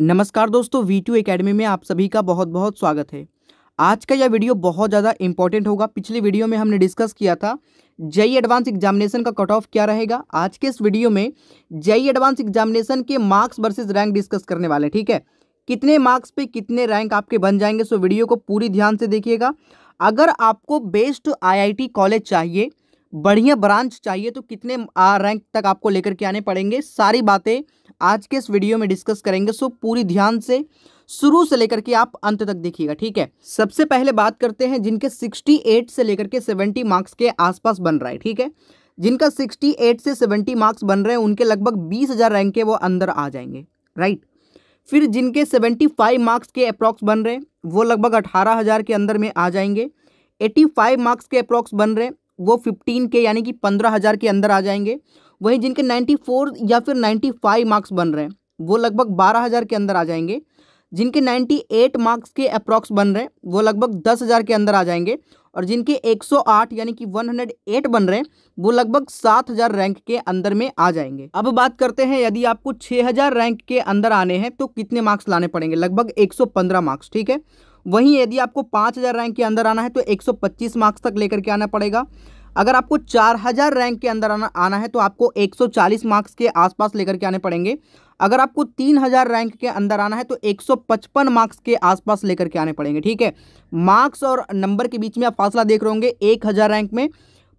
नमस्कार दोस्तों we to academy में आप सभी का बहुत बहुत स्वागत है आज का यह वीडियो बहुत ज़्यादा इंपॉर्टेंट होगा पिछले वीडियो में हमने डिस्कस किया था जई एडवांस एग्जामिनेशन का कट ऑफ क्या रहेगा आज के इस वीडियो में जई एडवांस एग्जामिनेशन के मार्क्स वर्सेज रैंक डिस्कस करने वाले ठीक है कितने मार्क्स पे कितने रैंक आपके बन जाएंगे सो वीडियो को पूरी ध्यान से देखिएगा अगर आपको बेस्ट आई कॉलेज चाहिए बढ़िया ब्रांच चाहिए तो कितने रैंक तक आपको लेकर के आने पड़ेंगे सारी बातें आज के इस वीडियो में डिस्कस करेंगे सो पूरी ध्यान से शुरू से लेकर के आप अंत तक देखिएगा ठीक है सबसे पहले बात करते हैं जिनके 68 से लेकर के 70 मार्क्स के आसपास बन रहा है ठीक है जिनका 68 से 70 मार्क्स बन रहे हैं उनके लगभग बीस हज़ार रैंक के वो अंदर आ जाएंगे राइट फिर जिनके 75 मार्क्स के अप्रॉक्स बन रहे हैं वो लगभग अठारह हज़ार के अंदर में आ जाएंगे 85 मार्क्स के अप्रॉक्स बन रहे हैं वो 15 के यानी कि पंद्रह हज़ार के अंदर आ जाएंगे वहीं जिनके 94 या फिर 95 मार्क्स बन रहे हैं वो लगभग 12000 के अंदर आ जाएंगे जिनके 98 मार्क्स के अप्रॉक्स बन रहे हैं वो लगभग 10000 के अंदर आ जाएंगे और जिनके 108 यानी कि 108 बन रहे हैं वो लगभग 7000 रैंक के अंदर में आ जाएंगे अब बात करते हैं यदि आपको 6000 रैंक के अंदर आने हैं तो कितने मार्क्स लाने पड़ेंगे लगभग 115 मार्क्स ठीक है वहीं यदि आपको 5000 रैंक के अंदर आना है तो 125 मार्क्स तक लेकर के आना पड़ेगा अगर आपको 4000 रैंक के अंदर आना आना है तो आपको 140 मार्क्स के आसपास लेकर के आने पड़ेंगे अगर आपको 3000 रैंक के अंदर आना है तो 155 मार्क्स के आसपास लेकर के आने पड़ेंगे ठीक है मार्क्स और नंबर के बीच में आप फासला देख रहे होंगे एक रैंक में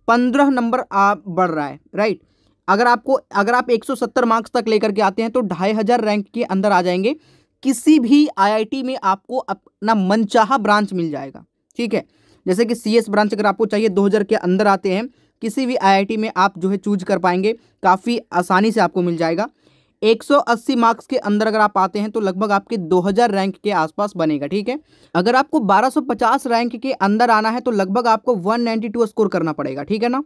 पंद्रह नंबर बढ़ रहा है राइट अगर आपको अगर आप सत्तर मार्क्स तक लेकर के आते हैं तो ढाई हज़ार रैंक के अंदर आ जाएंगे किसी भी आईआईटी में आपको अपना मनचाहा ब्रांच मिल जाएगा ठीक है जैसे कि सी ब्रांच अगर आपको चाहिए दो के अंदर आते हैं किसी भी आई में आप जो है चूज कर पाएंगे काफ़ी आसानी से आपको मिल जाएगा 180 मार्क्स के अंदर अगर आप आते हैं तो लगभग आपके 2000 रैंक के आसपास बनेगा ठीक है अगर आपको 1250 रैंक के अंदर आना है तो लगभग आपको 192 स्कोर करना पड़ेगा ठीक है ना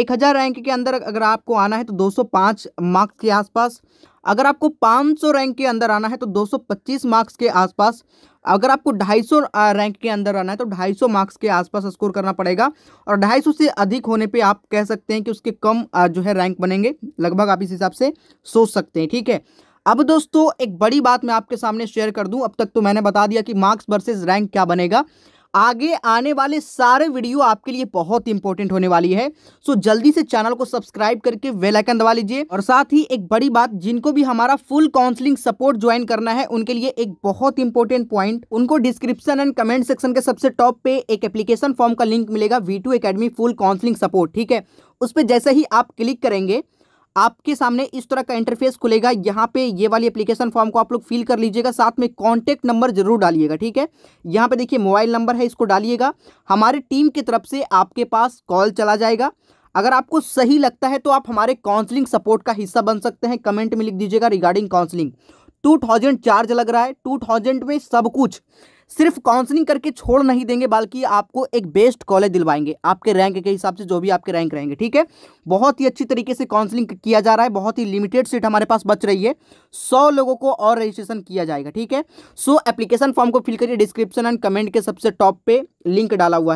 1000 रैंक के अंदर अगर आपको आना है तो 205 मार्क्स के आसपास अगर आपको 500 रैंक के अंदर आना है तो 225 मार्क्स के आसपास अगर आपको 250 रैंक के अंदर आना है तो 250 मार्क्स के आसपास स्कोर करना पड़ेगा और 250 से अधिक होने पे आप कह सकते हैं कि उसके कम जो है रैंक बनेंगे लगभग आप इस हिसाब से सोच सकते हैं ठीक है अब दोस्तों एक बड़ी बात मैं आपके सामने शेयर कर दूं अब तक तो मैंने बता दिया कि मार्क्स वर्सेज रैंक क्या बनेगा आगे आने वाले सारे वीडियो आपके लिए बहुत इंपॉर्टेंट होने वाली है सो जल्दी से चैनल को सब्सक्राइब करके वेल आइकन दबा लीजिए और साथ ही एक बड़ी बात जिनको भी हमारा फुल काउंसलिंग सपोर्ट ज्वाइन करना है उनके लिए एक बहुत इंपॉर्टेंट पॉइंट उनको डिस्क्रिप्शन एंड कमेंट सेक्शन के सबसे टॉप पे एक एप्लीकेशन फॉर्म का लिंक मिलेगा V two full counselling support ठीक है उस पर जैसे ही आप क्लिक करेंगे आपके सामने इस तरह का इंटरफेस खुलेगा यहाँ पे ये वाली एप्लीकेशन फॉर्म को आप लोग फिल कर लीजिएगा साथ में कॉन्टैक्ट नंबर जरूर डालिएगा ठीक है यहाँ पे देखिए मोबाइल नंबर है इसको डालिएगा हमारे टीम की तरफ से आपके पास कॉल चला जाएगा अगर आपको सही लगता है तो आप हमारे काउंसलिंग सपोर्ट का हिस्सा बन सकते हैं कमेंट में लिख दीजिएगा regarding counselling two thousand charge लग रहा है टू थाउजेंड में सब कुछ सिर्फ काउंसलिंग करके छोड़ नहीं देंगे बल्कि आपको एक बेस्ट कॉलेज दिलवाएंगे आपके रैंक के हिसाब से जो भी आपके रैंक रहेंगे ठीक है बहुत ही अच्छी तरीके से काउंसलिंग किया जा रहा है बहुत ही लिमिटेड सीट हमारे पास बच रही है सौ लोगों को और रजिस्ट्रेशन किया जाएगा ठीक है सो एप्लीकेशन फॉर्म को फिल करिए डिस्क्रिप्शन एंड कमेंट के सबसे टॉप पे लिंक डाला हुआ है